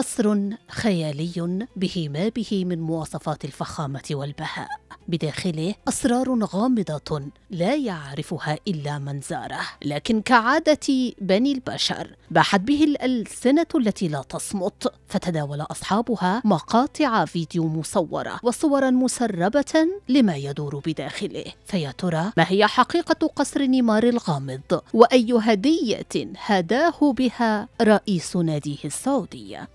قصر خيالي به ما به من مواصفات الفخامة والبهاء بداخله أسرار غامضة لا يعرفها إلا من زاره لكن كعادة بني البشر باحت به الألسنة التي لا تصمت فتداول أصحابها مقاطع فيديو مصورة وصورا مسربة لما يدور بداخله فيا ترى ما هي حقيقة قصر نيمار الغامض وأي هدية هداه بها رئيس ناديه السعودية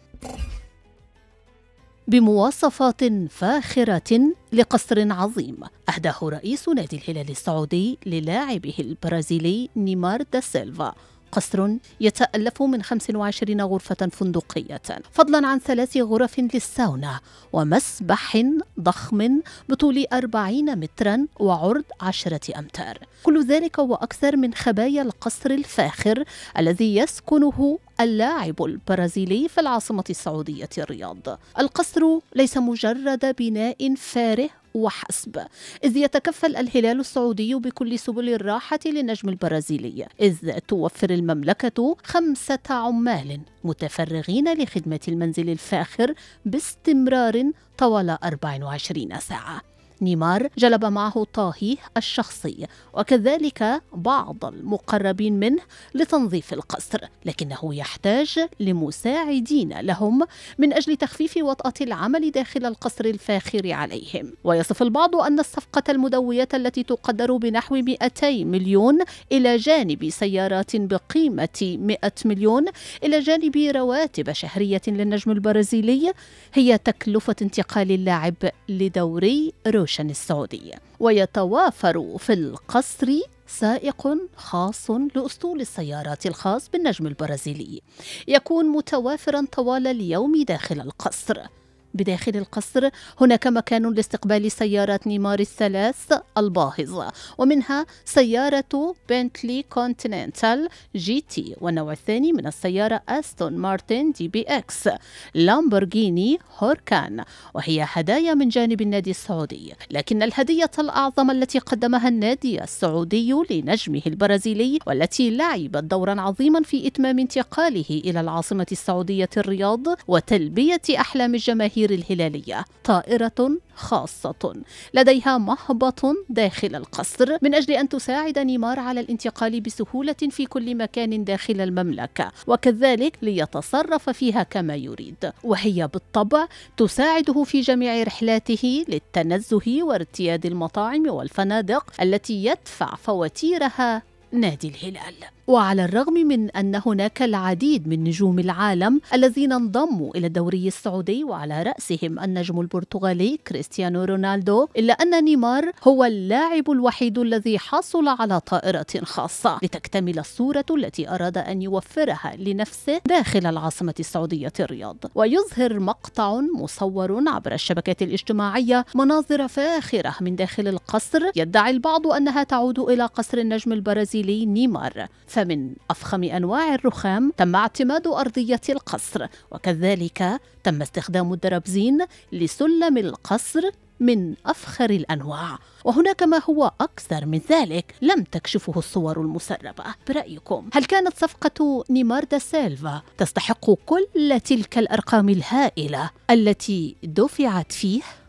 بمواصفات فاخرة لقصر عظيم أهداه رئيس نادي الهلال السعودي للاعبه البرازيلي نيمار دا سيلفا قصر يتألف من 25 غرفة فندقية فضلا عن ثلاث غرف للساونا ومسبح ضخم بطول 40 مترا وعرض 10 أمتار كل ذلك وأكثر من خبايا القصر الفاخر الذي يسكنه اللاعب البرازيلي في العاصمة السعودية الرياض القصر ليس مجرد بناء فاره وحسب إذ يتكفل الهلال السعودي بكل سبل الراحة للنجم البرازيلي إذ توفر المملكة خمسة عمال متفرغين لخدمة المنزل الفاخر باستمرار طوال 24 ساعة نيمار جلب معه طاهيه الشخصي وكذلك بعض المقربين منه لتنظيف القصر لكنه يحتاج لمساعدين لهم من أجل تخفيف وطأة العمل داخل القصر الفاخر عليهم ويصف البعض أن الصفقة المدوية التي تقدر بنحو 200 مليون إلى جانب سيارات بقيمة 100 مليون إلى جانب رواتب شهرية للنجم البرازيلي هي تكلفة انتقال اللاعب لدوري روي بلوشن السعودية ويتوافر في القصر سائق خاص لأسطول السيارات الخاص بالنجم البرازيلي يكون متوافرا طوال اليوم داخل القصر بداخل القصر هناك مكان لاستقبال سيارات نيمار الثلاث الباهظة ومنها سيارة بنتلي كونتيننتال جي تي والنوع الثاني من السيارة أستون مارتن دي بي إكس لامبورغيني هوركان وهي هدايا من جانب النادي السعودي لكن الهدية الأعظم التي قدمها النادي السعودي لنجمه البرازيلي والتي لعبت دورا عظيما في إتمام انتقاله إلى العاصمة السعودية الرياض وتلبية أحلام الجماهير التطوير الهلالية طائرة خاصة لديها مهبط داخل القصر من أجل أن تساعد نيمار على الانتقال بسهولة في كل مكان داخل المملكة وكذلك ليتصرف فيها كما يريد وهي بالطبع تساعده في جميع رحلاته للتنزه وارتياد المطاعم والفنادق التي يدفع فواتيرها نادي الهلال وعلى الرغم من ان هناك العديد من نجوم العالم الذين انضموا الى الدوري السعودي وعلى راسهم النجم البرتغالي كريستيانو رونالدو الا ان نيمار هو اللاعب الوحيد الذي حصل على طائره خاصه لتكتمل الصوره التي اراد ان يوفرها لنفسه داخل العاصمه السعوديه الرياض ويظهر مقطع مصور عبر الشبكات الاجتماعيه مناظر فاخره من داخل القصر يدعي البعض انها تعود الى قصر النجم البرازيلي تحصيل نيمار فمن أفخم أنواع الرخام تم اعتماد أرضية القصر وكذلك تم استخدام الدرابزين لسلم القصر من افخر الانواع وهناك ما هو اكثر من ذلك لم تكشفه الصور المسربه برايكم هل كانت صفقه نيمار دا سيلفا تستحق كل تلك الارقام الهائله التي دفعت فيه